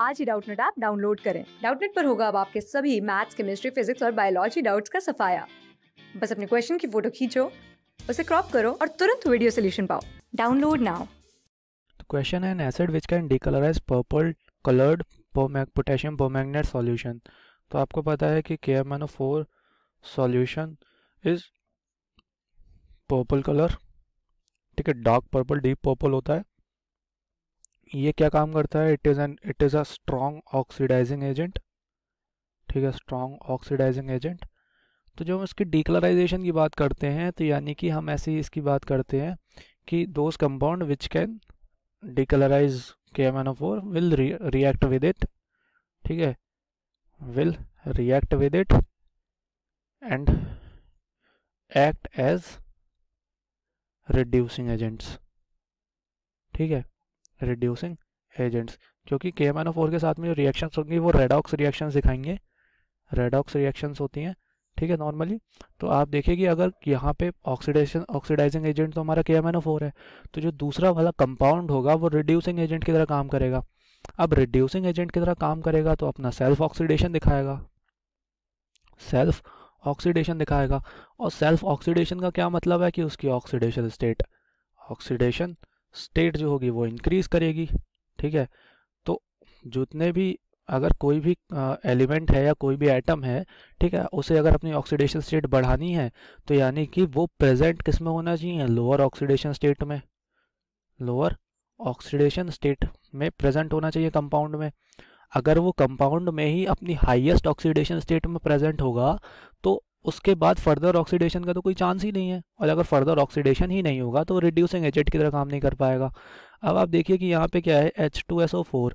आज ही Doubtnut app download करें डाउटनेट पर होगा अब आपके सभी मैथ्स केमिस्ट्री फिजिक्स और बायोलॉजी डाउट्स का सफाया बस अपने क्वेश्चन की फोटो खींचो उसे क्रॉप करो और तुरंत वीडियो सोल्यूशन पाओ डाउनलोड नाउ क्वेश्चन है an acid which can decolourise purple coloured potassium permanganate solution तो आपको पता है कि K M N O four solution is purple colour ठीक है डार्क पर्पल डीप पर्पल होता है ये क्या काम करता है it is an it is a strong oxidising agent ठीक है स्ट्रॉन्ग ऑक्सीडाइजिंग एजेंट तो जब हम इसकी डिकलराइजेशन की बात करते हैं तो यानी कि हम ऐसी इसकी बात करते हैं कि those compound which can decolourise K M N O four will react with it ठीक है will react with it and act as reducing agents ठीक है रिड्यूसिंग एजेंट्स क्योंकि के एम के साथ में जो रिएक्शंस होंगी वो रेडॉक्स रिएक्शंस दिखाएंगे रेडॉक्स रिएक्शंस होती हैं ठीक है नॉर्मली तो आप देखिए कि अगर यहाँ पे ऑक्सीडेशन ऑक्सीडाइजिंग एजेंट तो हमारा के है तो जो दूसरा वाला कंपाउंड होगा वो रिड्यूसिंग एजेंट की तरह काम करेगा अब रिड्यूसिंग एजेंट की तरह काम करेगा तो अपना सेल्फ ऑक्सीडेशन दिखाएगा सेल्फ ऑक्सीडेशन दिखाएगा और सेल्फ ऑक्सीडेशन का क्या मतलब है कि उसकी ऑक्सीडेशन स्टेट ऑक्सीडेशन स्टेट जो होगी वो इंक्रीज करेगी ठीक है तो जितने भी अगर कोई भी एलिमेंट है या कोई भी एटम है ठीक है उसे अगर अपनी ऑक्सीडेशन स्टेट बढ़ानी है तो यानी कि वो प्रेजेंट किस में होना चाहिए लोअर ऑक्सीडेशन स्टेट में लोअर ऑक्सीडेशन स्टेट में प्रेजेंट होना चाहिए कंपाउंड में अगर वो कंपाउंड में ही अपनी हाईएस्ट ऑक्सीडेशन स्टेट में प्रेजेंट होगा तो उसके बाद फर्दर ऑक्सीडेशन का तो कोई चांस ही नहीं है और अगर फर्दर ऑक्सीडेशन ही नहीं होगा तो रिड्यूसिंग एजेंट की तरह काम नहीं कर पाएगा अब आप देखिए कि यहाँ पे क्या है H two S O four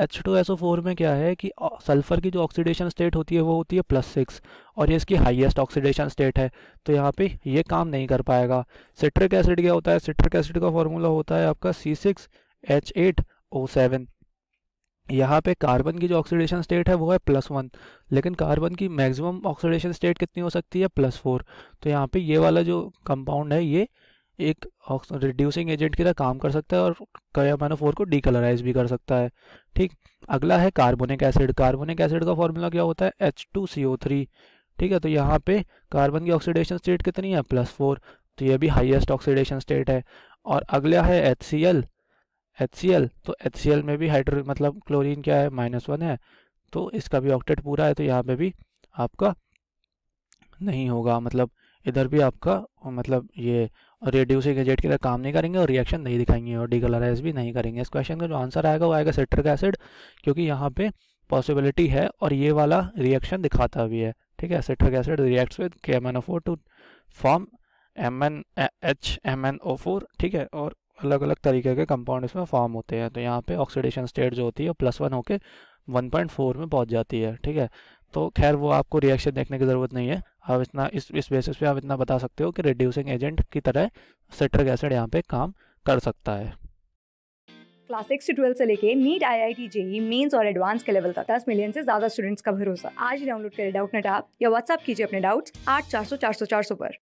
H two S O four में क्या है कि सल्फ़र की जो ऑक्सीडेशन स्टेट होती है वो होती है प्लस सिक्स और ये इसकी हाईएस्ट ऑक्सीडेशन स्टेट है तो यहाँ पे ये काम नहीं कर पाएगा सिट्रिक एसिड क्या होता है सिट्रिक एसिड का फॉर्मूला होता है आपका C six H eight O seven यहाँ पे कार्बन की जो ऑक्सीडेशन स्टेट है वो है प्लस वन लेकिन कार्बन की मैक्सिमम ऑक्सीडेशन स्टेट कितनी हो सकती है प्लस फोर तो यहाँ पे ये वाला जो कंपाउंड है ये एक रिड्यूसिंग एजेंट की तरह काम कर सकता है और फोर को डीकलराइज भी कर सकता है ठीक अगला है कार्बोनिक एसिड कार्बोनिक एसिड का फॉर्मूला क्या होता है एच टू थ्री ठीक है तो यहाँ पे कार्बन की ऑक्सीडेशन स्टेट कितनी है प्लस फोर तो ये भी हाइएस्ट ऑक्सीडेशन स्टेट है और अगला है एच सी एल एच तो एच में भी हाइड्रो मतलब क्लोरीन क्या है माइनस वन है तो इसका भी ऑक्टेट पूरा है तो यहाँ पे भी आपका नहीं होगा मतलब इधर भी आपका मतलब ये रेड्यूसिंग एजेंट की तरह काम नहीं करेंगे और रिएक्शन नहीं दिखाएंगे और डिकलराइज भी नहीं करेंगे इस क्वेश्चन का जो आंसर आएगा वो आएगा सिट्रिक एसिड क्योंकि यहाँ पे पॉसिबिलिटी है और ये वाला रिएक्शन दिखाता भी है ठीक है citric acid react with K M N O four to form M N H M N O four ठीक है और अलग अलग तरीके के कंपाउंड इसमें फॉर्म होते हैं तो यहाँ पे ऑक्सीडेशन स्टेट जो होती है प्लस वन होके 1.4 में पहुँच जाती है ठीक है तो खैर वो आपको रिएक्शन देखने की ज़रूरत नहीं है आप इतना इस इस बेसिस पे आप इतना बता सकते हो कि रिड्यूसिंग एजेंट की तरह सिट्रिक एसिड यहाँ पे काम कर सकता है क्लास सिक्स ट्वेल्व से लेके NEET I I T JEE Mains और एडवांस के लेवल तक दस मिलियन से ज्यादा स्टूडेंट्स का भरोसा आज डाउनलोड करें डाउट नेट आप या व्हाट्सअप कीजिए अपने डाउट्स आठ चार सौ चार सौ चार सौ पर